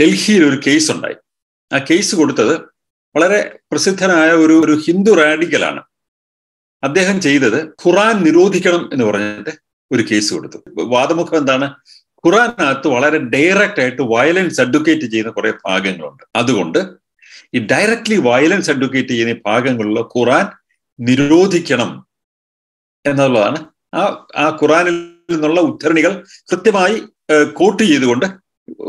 ഡൽഹിയിൽ ഒരു കേസ് ഉണ്ടായി ആ കേസ് കൊടുത്തത് വളരെ പ്രസിദ്ധനായ ഒരു ഒരു ഹിന്ദു റാഡിക്കലാണ് അദ്ദേഹം ചെയ്തത് ഖുറാൻ നിരോധിക്കണം എന്ന് പറഞ്ഞിട്ട് ഒരു കേസ് കൊടുത്തു വാദമുഖം എന്താണ് ഖുറാനകത്ത് വളരെ ഡയറക്റ്റ് ആയിട്ട് വയലൻസ് അഡ്വക്കേറ്റ് ചെയ്യുന്ന കുറെ ഭാഗങ്ങളുണ്ട് അതുകൊണ്ട് ഈ ഡയറക്ട്ലി വയലൻസ് അഡ്വക്കേറ്റ് ചെയ്യുന്ന ഭാഗങ്ങളിലുള്ള ഖുറാൻ നിരോധിക്കണം എന്നുള്ളതാണ് ആ ആ ഖുറാനിൽ നിന്നുള്ള ഉദ്ധരണികൾ കൃത്യമായി കോട്ട് ചെയ്തുകൊണ്ട്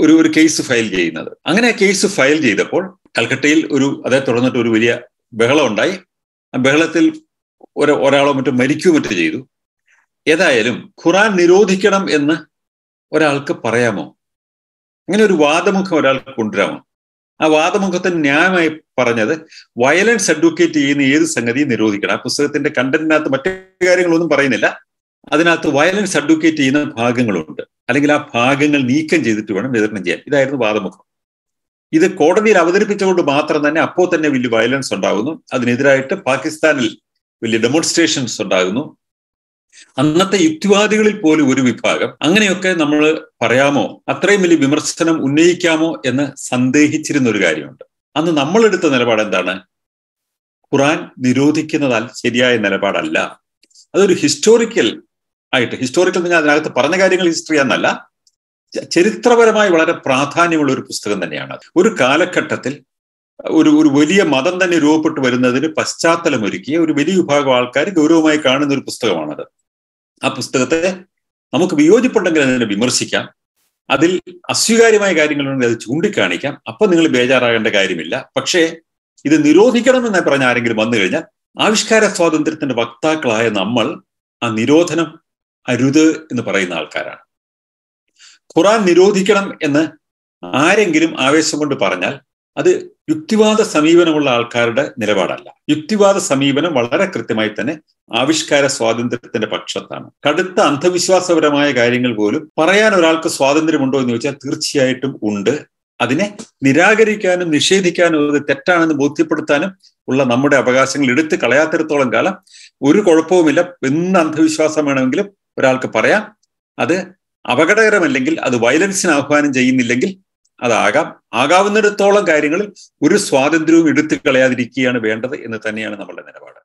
ഒരു ഒരു കേസ് ഫയൽ ചെയ്യുന്നത് അങ്ങനെ കേസ് ഫയൽ ചെയ്തപ്പോൾ കൽക്കട്ടയിൽ ഒരു അതേ തുടർന്നിട്ട് ഒരു വലിയ ബഹളം ഉണ്ടായി ബഹളത്തിൽ ഒരു ഒരാളോ മറ്റോ മരിക്കുകയോ മറ്റോ ചെയ്തു ഏതായാലും ഖുറാൻ നിരോധിക്കണം എന്ന് ഒരാൾക്ക് പറയാമോ അങ്ങനെ ഒരു വാദമുഖം ഒരാൾക്ക് കൊണ്ടുവരാമോ ആ വാദമുഖത്തിന് ന്യായമായി പറഞ്ഞത് വയലൻസ് അഡ്വക്കേറ്റ് ചെയ്യുന്ന ഏത് സംഗതിയും നിരോധിക്കണം ആ പുസ്തകത്തിന്റെ കണ്ടന്റിനകത്ത് മറ്റു കാര്യങ്ങളൊന്നും പറയുന്നില്ല അതിനകത്ത് വയലൻസ് അഡ്വക്കേറ്റ് ചെയ്യുന്ന ഭാഗങ്ങളുണ്ട് അല്ലെങ്കിൽ ആ ഭാഗങ്ങൾ നീക്കം ചെയ്തിട്ട് വേണം വിതരണം ചെയ്യാൻ ഇതായിരുന്നു വാദമുഖം ഇത് കോടതിയിൽ അവതരിപ്പിച്ചുകൊണ്ട് മാത്രം തന്നെ അപ്പോൾ തന്നെ വലിയ വയലൻസ് ഉണ്ടാകുന്നു അതിനെതിരായിട്ട് പാകിസ്ഥാനിൽ വലിയ ഡെമോൺസ്ട്രേഷൻസ് ഉണ്ടാകുന്നു അന്നത്തെ യുക്തിവാദികളിൽ പോലും ഒരു വിഭാഗം അങ്ങനെയൊക്കെ നമ്മൾ പറയാമോ അത്രയും വലിയ വിമർശനം ഉന്നയിക്കാമോ എന്ന് സന്ദേഹിച്ചിരുന്ന ഒരു കാര്യമുണ്ട് അന്ന് നമ്മളെടുത്ത നിലപാട് എന്താണ് ഖുറാൻ നിരോധിക്കുന്നതാൽ ശരിയായ നിലപാടല്ല അതൊരു ഹിസ്റ്റോറിക്കൽ ആയിട്ട് ഹിസ്റ്റോറിക്കൽ ഞാൻ അതിനകത്ത് പറഞ്ഞ കാര്യങ്ങൾ ഹിസ്റ്ററി എന്നല്ല ചരിത്രപരമായി വളരെ പ്രാധാന്യമുള്ള ഒരു പുസ്തകം തന്നെയാണ് ഒരു കാലഘട്ടത്തിൽ ഒരു ഒരു വലിയ മതം തന്നെ രൂപപ്പെട്ടു വരുന്നതിന് പശ്ചാത്തലമൊരുക്കിയ ഒരു വലിയ വിഭാഗം ആൾക്കാർ ഗൗരവമായി കാണുന്ന ഒരു പുസ്തകമാണത് ആ പുസ്തകത്തെ നമുക്ക് വിയോജിപ്പുണ്ടെങ്കിൽ അതിനെ വിമർശിക്കാം അതിൽ അസ്വീകാര്യമായ കാര്യങ്ങളുണ്ടെങ്കിൽ അത് ചൂണ്ടിക്കാണിക്കാം അപ്പൊ നിങ്ങൾ ബേജാറാകേണ്ട കാര്യമില്ല പക്ഷേ ഇത് നിരോധിക്കണം എന്ന് പറഞ്ഞ ആരെങ്കിലും വന്നു കഴിഞ്ഞാൽ ആവിഷ്കാര സ്വാതന്ത്ര്യത്തിന്റെ വക്താക്കളായ നമ്മൾ ആ നിരോധനം അരുത് എന്ന് പറയുന്ന ആൾക്കാരാണ് ഖുറാൻ നിരോധിക്കണം എന്ന് ആരെങ്കിലും ആവേശം കൊണ്ട് പറഞ്ഞാൽ അത് യുക്തിവാദ സമീപനമുള്ള ആൾക്കാരുടെ നിലപാടല്ല യുക്തിവാദ സമീപനം വളരെ കൃത്യമായി തന്നെ ആവിഷ്കാര സ്വാതന്ത്ര്യത്തിന്റെ പക്ഷത്താണ് കടുത്ത അന്ധവിശ്വാസപരമായ കാര്യങ്ങൾ പോലും പറയാൻ ഒരാൾക്ക് സ്വാതന്ത്ര്യമുണ്ടോ എന്ന് ചോദിച്ചാൽ തീർച്ചയായിട്ടും ഉണ്ട് അതിനെ നിരാകരിക്കാനും നിഷേധിക്കാനും അത് തെറ്റാണെന്ന് ബോധ്യപ്പെടുത്താനും ഉള്ള നമ്മുടെ അവകാശങ്ങൾ എടുത്തു കളയാത്തിടത്തോളം കാലം ഒരു കുഴപ്പവുമില്ല എന്ത് അന്ധവിശ്വാസം വേണമെങ്കിലും ഒരാൾക്ക് പറയാം അത് അപകടകരമല്ലെങ്കിൽ അത് വയലൻസിന് ആഹ്വാനം ചെയ്യുന്നില്ലെങ്കിൽ അതാകാം ആകാവുന്നിടത്തോളം കാര്യങ്ങളിൽ ഒരു സ്വാതന്ത്ര്യവും എടുത്തു കളയാതിരിക്കുകയാണ് വേണ്ടത് എന്ന് തന്നെയാണ് നമ്മളുടെ നിലപാട്